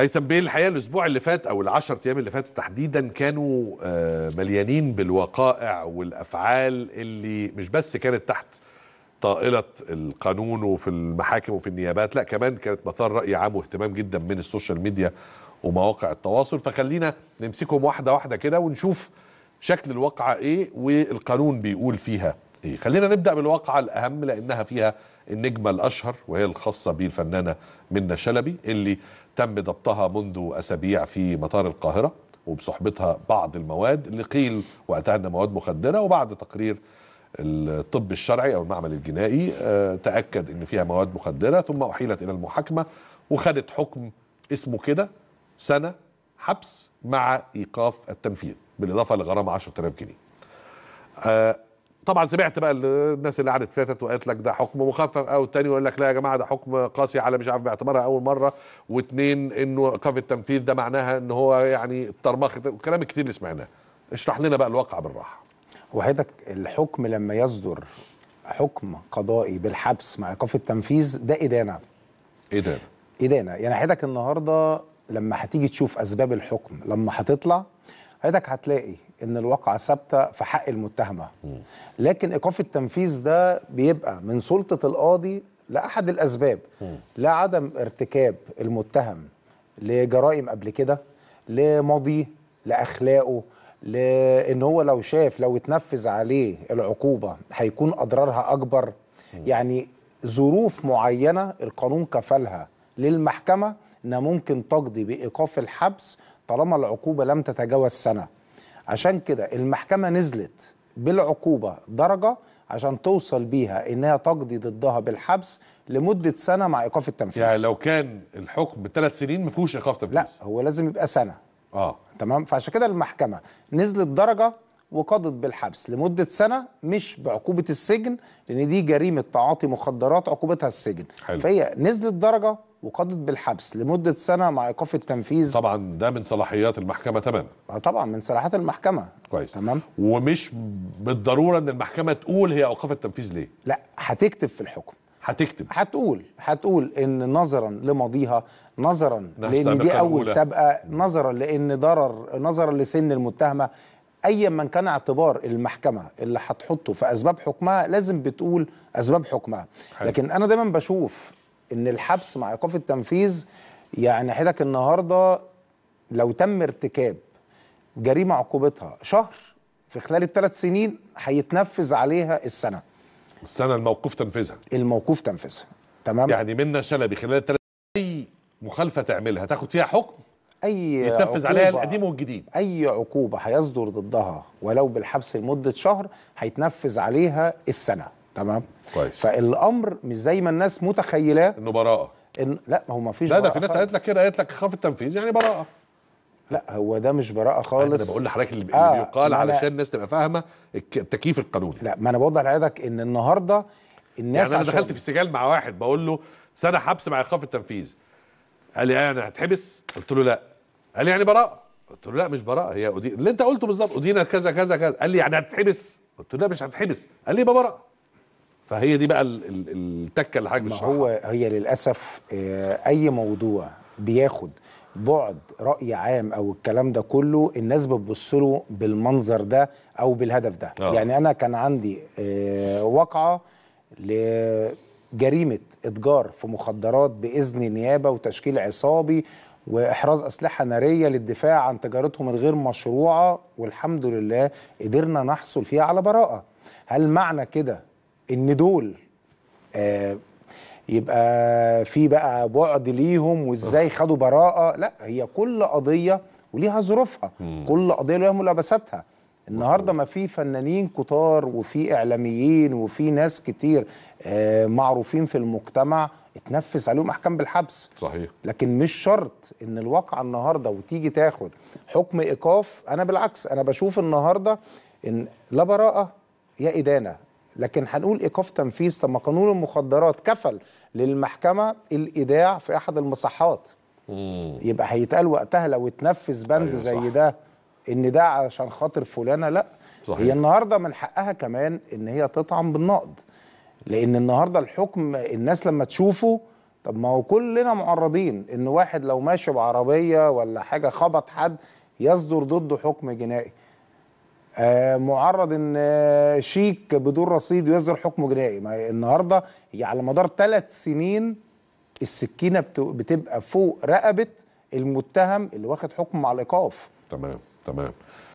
هيثم بيه الحقيقه الاسبوع اللي فات او ال10 ايام اللي فاتوا تحديدا كانوا آه، مليانين بالوقائع والافعال اللي مش بس كانت تحت طائله القانون وفي المحاكم وفي النيابات لا كمان كانت مثار راي عام واهتمام جدا من السوشيال ميديا ومواقع التواصل فخلينا نمسكهم واحده واحده كده ونشوف شكل الواقعه ايه والقانون بيقول فيها ايه خلينا نبدا بالواقعه الاهم لانها فيها النجمه الاشهر وهي الخاصه بالفنانه منى شلبي اللي تم ضبطها منذ اسابيع في مطار القاهره وبصحبتها بعض المواد اللي قيل وقتها انها مواد مخدره وبعد تقرير الطب الشرعي او المعمل الجنائي آه، تاكد ان فيها مواد مخدره ثم احيلت الى المحاكمه وخدت حكم اسمه كده سنه حبس مع ايقاف التنفيذ بالاضافه لغرامه 10000 جنيه. آه، طبعا سمعت بقى الناس اللي قعدت فاتت وقالت لك ده حكم مخفف او الثاني يقول لك لا يا جماعه ده حكم قاسي على مش عارف باعتبارها اول مره واثنين انه ايقاف التنفيذ ده معناها ان هو يعني طرمخت الكلام كتير اللي سمعناه اشرح لنا بقى الواقع بالراحه وحضرتك الحكم لما يصدر حكم قضائي بالحبس مع ايقاف التنفيذ ده ادانه ادانه ادانه يعني حضرتك النهارده لما هتيجي تشوف اسباب الحكم لما هتطلع حضرتك هتلاقي ان الواقعه ثابته في حق المتهمه لكن ايقاف التنفيذ ده بيبقى من سلطه القاضي لاحد الاسباب لا عدم ارتكاب المتهم لجرائم قبل كده لماضيه لاخلاقه لان هو لو شاف لو اتنفذ عليه العقوبه هيكون اضرارها اكبر يعني ظروف معينه القانون كفلها للمحكمه انها ممكن تقضي بايقاف الحبس طالما العقوبه لم تتجاوز سنه عشان كده المحكمه نزلت بالعقوبه درجه عشان توصل بيها انها تقضي ضدها بالحبس لمده سنه مع ايقاف التنفيذ يعني لو كان الحكم بثلاث سنين ما فيهوش ايقاف تنفيذ لا هو لازم يبقى سنه اه تمام فعشان كده المحكمه نزلت درجه وقضت بالحبس لمدة سنة مش بعقوبة السجن لأن دي جريمة تعاطي مخدرات عقوبتها السجن حلو. فهي نزلت درجة وقضت بالحبس لمدة سنة مع إيقاف التنفيذ طبعا ده من صلاحيات المحكمة تماما آه، طبعا من صلاحيات المحكمة كويس تمام ومش بالضرورة إن المحكمة تقول هي أوقفت التنفيذ ليه لا هتكتب في الحكم هتكتب هتقول هتقول ان نظرا لماضيها نظرا لان دي اول سابقه نظرا لان ضرر نظرا لسن المتهمه ايا من كان اعتبار المحكمه اللي هتحطه في اسباب حكمها لازم بتقول اسباب حكمها حلو. لكن انا دايما بشوف ان الحبس مع ايقاف التنفيذ يعني حضرتك النهارده لو تم ارتكاب جريمه عقوبتها شهر في خلال الثلاث سنين هيتنفذ عليها السنه السنه الموقوف تنفيذها الموقوف تنفيذها تمام يعني منا شلبي خلال الثلاث اي مخالفه تعملها تاخد فيها حكم اي يتنفذ عليها القديم والجديد اي عقوبه هيصدر ضدها ولو بالحبس لمده شهر هيتنفذ عليها السنه تمام كويس فالامر مش زي ما الناس متخيلاه انه براءه إن لا هو ما فيش لا ده في ناس قالت لك كده قالت لك خاف التنفيذ يعني براءه لا هو ده مش براءه خالص انا بقول لحضرتك اللي آه بيقال علشان الناس تبقى فاهمه التكييف القانوني لا ما انا بوضح لحضرتك ان النهارده الناس يعني انا دخلت في السجال مع واحد بقول له سنه حبس مع ايقاف التنفيذ قال لي يعني هتحبس قلت له لا قال لي يعني براءه قلت له لا مش براءه هي أدي... اللي انت قلته بالظبط ادينا كذا كذا كذا قال لي يعني هتحبس قلت له لا مش هتحبس قال لي يبقى براءه فهي دي بقى التكه اللي حضرتك مش هو هي للاسف آه، اي موضوع بياخد بعد راي عام او الكلام ده كله الناس بتبص له بالمنظر ده او بالهدف ده أوه. يعني انا كان عندي آه، واقعه ل جريمه اتجار في مخدرات باذن نيابه وتشكيل عصابي واحراز اسلحه ناريه للدفاع عن تجارتهم الغير مشروعه والحمد لله قدرنا نحصل فيها على براءه هل معنى كده ان دول آه يبقى في بقى بعد ليهم وازاي خدوا براءه لا هي كل قضيه وليها ظروفها كل قضيه ليها ملابساتها النهارده ما في فنانين كتار وفي اعلاميين وفي ناس كتير آه، معروفين في المجتمع اتنفس عليهم احكام بالحبس صحيح لكن مش شرط ان الواقع النهارده وتيجي تاخد حكم ايقاف انا بالعكس انا بشوف النهارده ان لا براءه يا ادانه لكن هنقول ايقاف تنفيذ طب ما قانون المخدرات كفل للمحكمه الايداع في احد المصحات مم. يبقى هيتقال وقتها لو اتنفذ بند أيوة زي صح. ده ان ده عشان خاطر فلانه لا صحيح. هي النهارده من حقها كمان ان هي تطعن بالنقد لان النهارده الحكم الناس لما تشوفه طب ما هو كلنا معرضين ان واحد لو ماشي بعربيه ولا حاجه خبط حد يصدر ضده حكم جنائي آه معرض ان شيك بدون رصيد يصدر حكم جنائي ما النهارده يعني على مدار ثلاث سنين السكينه بتبقى فوق رقبه المتهم اللي واخد حكم مع الايقاف تمام Tamam.